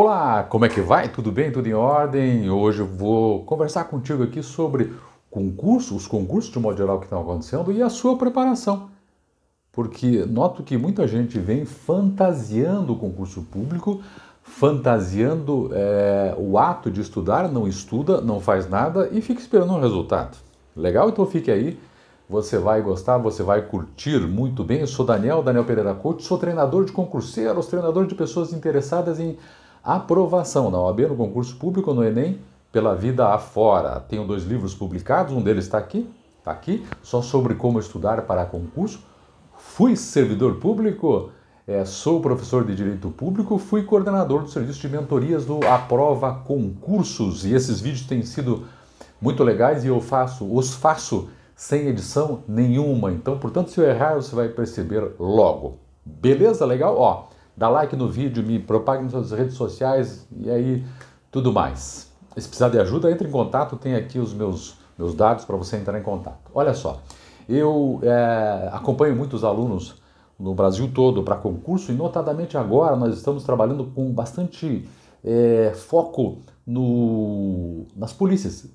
Olá, como é que vai? Tudo bem? Tudo em ordem? Hoje eu vou conversar contigo aqui sobre concursos, os concursos de modo geral que estão acontecendo e a sua preparação. Porque noto que muita gente vem fantasiando o concurso público, fantasiando é, o ato de estudar, não estuda, não faz nada e fica esperando um resultado. Legal? Então fique aí. Você vai gostar, você vai curtir muito bem. Eu sou Daniel, Daniel Pereira Couto, sou treinador de concurseiros, treinador de pessoas interessadas em aprovação na OAB, no concurso público, no Enem, pela vida afora. Tenho dois livros publicados, um deles está aqui, está aqui, só sobre como estudar para concurso. Fui servidor público, é, sou professor de Direito Público, fui coordenador do serviço de mentorias do Aprova Concursos e esses vídeos têm sido muito legais e eu faço, os faço sem edição nenhuma. Então, portanto, se eu errar, você vai perceber logo. Beleza? Legal? Ó, dá like no vídeo, me propague nas suas redes sociais e aí tudo mais. Se precisar de ajuda, entre em contato, tem aqui os meus, meus dados para você entrar em contato. Olha só, eu é, acompanho muitos alunos no Brasil todo para concurso e, notadamente, agora nós estamos trabalhando com bastante é, foco no, nas polícias,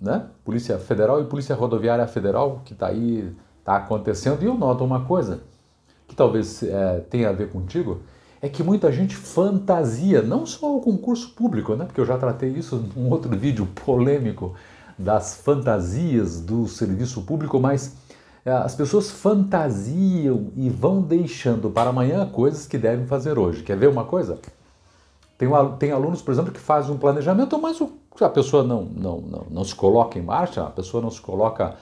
né? Polícia Federal e Polícia Rodoviária Federal, que está aí, está acontecendo. E eu noto uma coisa que talvez é, tenha a ver contigo, é que muita gente fantasia, não só o concurso público, né? porque eu já tratei isso num outro vídeo polêmico das fantasias do serviço público, mas é, as pessoas fantasiam e vão deixando para amanhã coisas que devem fazer hoje. Quer ver uma coisa? Tem, tem alunos, por exemplo, que fazem um planejamento, mas o, a pessoa não, não, não, não se coloca em marcha, a pessoa não se coloca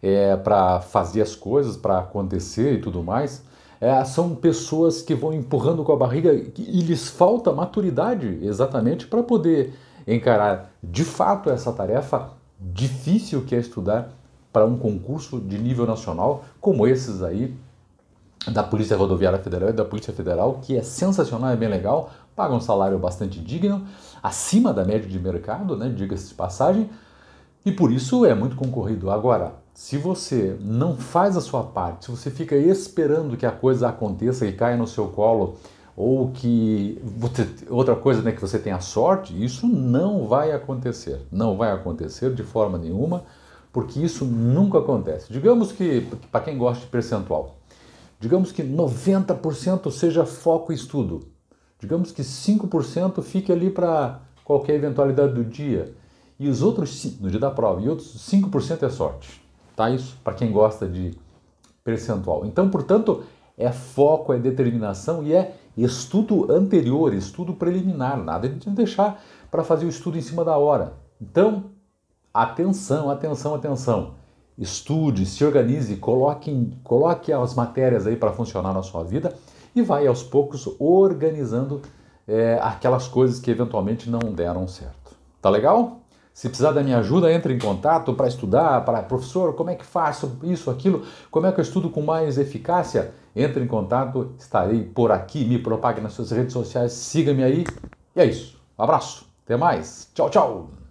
é, eh, para fazer as coisas, para acontecer e tudo mais é, são pessoas que vão empurrando com a barriga e lhes falta maturidade exatamente para poder encarar de fato essa tarefa difícil que é estudar para um concurso de nível nacional como esses aí da Polícia Rodoviária Federal e da Polícia Federal, que é sensacional, é bem legal, paga um salário bastante digno, acima da média de mercado, né, diga-se de passagem, e por isso é muito concorrido. Agora, se você não faz a sua parte, se você fica esperando que a coisa aconteça e caia no seu colo, ou que outra coisa né, que você tenha sorte, isso não vai acontecer. Não vai acontecer de forma nenhuma, porque isso nunca acontece. Digamos que, para quem gosta de percentual, digamos que 90% seja foco e estudo. Digamos que 5% fique ali para qualquer eventualidade do dia. E os outros, no dia da prova, e outros 5% é sorte tá? Isso para quem gosta de percentual. Então, portanto, é foco, é determinação e é estudo anterior, estudo preliminar, nada de deixar para fazer o estudo em cima da hora. Então, atenção, atenção, atenção. Estude, se organize, coloque, coloque as matérias aí para funcionar na sua vida e vai aos poucos organizando é, aquelas coisas que eventualmente não deram certo. Tá legal? Se precisar da minha ajuda, entre em contato para estudar, para professor, como é que faço isso, aquilo, como é que eu estudo com mais eficácia? Entre em contato, estarei por aqui, me propague nas suas redes sociais, siga-me aí. E é isso. Um abraço, até mais. Tchau, tchau.